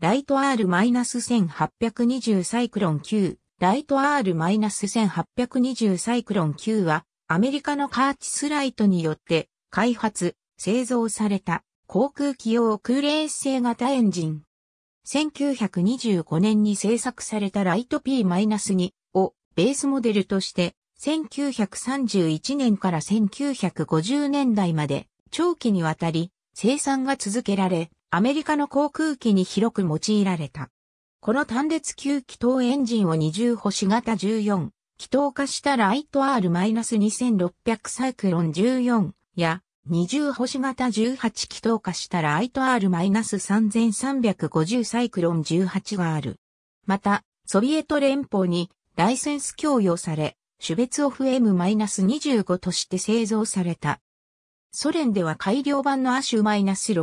ライト R-1820 サイクロン9、ライト R-1820 サイクロン9は、アメリカのカーチスライトによって、開発、製造された、航空機用空冷性型エンジン。1925年に製作されたライト P-2 をベースモデルとして、1931年から1950年代まで長期にわたり生産が続けられ、アメリカの航空機に広く用いられた。この単列9気筒エンジンを20星型14、気筒化したライト R-2600 サイクロン14や20星型18気筒化したライト R-3350 サイクロン18がある。また、ソビエト連邦にライセンス供与され、種別オフ M-25 として製造された。ソ連では改良版のアシュ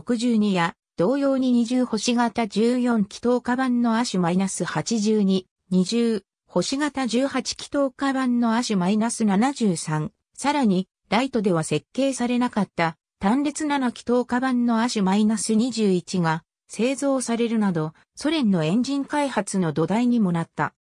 -62 や同様に20星型14気筒バンの亜種 -82、20星型18気筒バンの亜種 -73、さらに、ライトでは設計されなかった単列7気筒バンの亜種 -21 が製造されるなど、ソ連のエンジン開発の土台にもなった。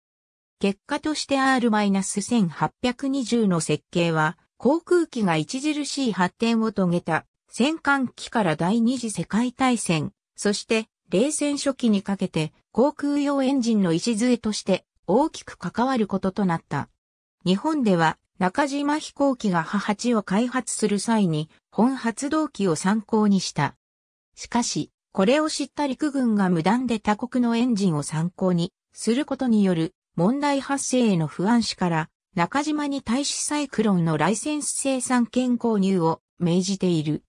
結果として R-1820 の設計は、航空機が著しい発展を遂げた戦艦機から第二次世界大戦、そして、冷戦初期にかけて航空用エンジンの礎として大きく関わることとなった。日本では中島飛行機が母8を開発する際に本発動機を参考にした。しかし、これを知った陸軍が無断で他国のエンジンを参考にすることによる問題発生への不安視から中島に対しサイクロンのライセンス生産権購入を命じている。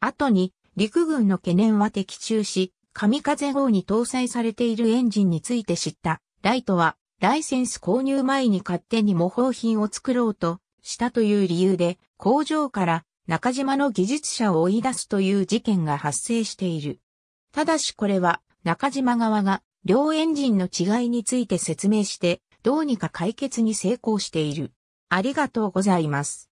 後に陸軍の懸念は的中し、神風号に搭載されているエンジンについて知った。ライトは、ライセンス購入前に勝手に模倣品を作ろうとしたという理由で、工場から中島の技術者を追い出すという事件が発生している。ただしこれは、中島側が両エンジンの違いについて説明して、どうにか解決に成功している。ありがとうございます。